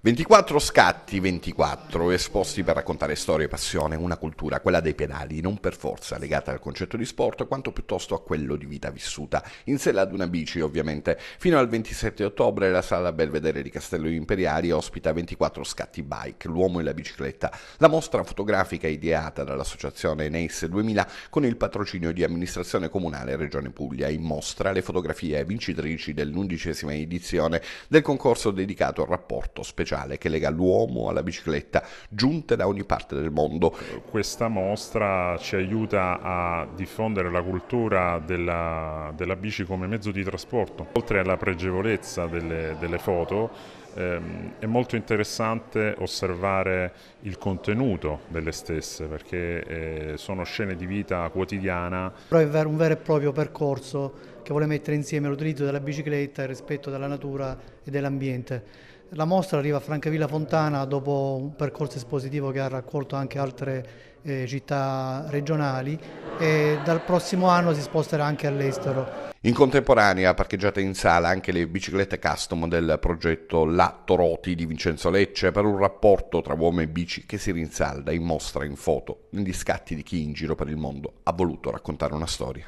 24 scatti, 24 esposti per raccontare storie e passione, una cultura, quella dei pedali, non per forza legata al concetto di sport, quanto piuttosto a quello di vita vissuta, in sella ad una bici ovviamente. Fino al 27 ottobre la sala Belvedere di Castello Imperiali ospita 24 scatti bike, l'uomo e la bicicletta, la mostra fotografica ideata dall'associazione NACE 2000 con il patrocinio di amministrazione comunale Regione Puglia, in mostra le fotografie vincitrici dell'undicesima edizione del concorso dedicato al rapporto speciale speciale che lega l'uomo alla bicicletta, giunte da ogni parte del mondo. Questa mostra ci aiuta a diffondere la cultura della, della bici come mezzo di trasporto. Oltre alla pregevolezza delle, delle foto, ehm, è molto interessante osservare il contenuto delle stesse perché eh, sono scene di vita quotidiana. Però è un vero e proprio percorso che vuole mettere insieme l'utilizzo della bicicletta e il rispetto della natura e dell'ambiente. La mostra arriva a Francavilla Fontana dopo un percorso espositivo che ha raccolto anche altre eh, città regionali e dal prossimo anno si sposterà anche all'estero. In contemporanea parcheggiate in sala anche le biciclette custom del progetto La Toroti di Vincenzo Lecce per un rapporto tra uomo e bici che si rinsalda in mostra in foto, negli scatti di chi in giro per il mondo ha voluto raccontare una storia.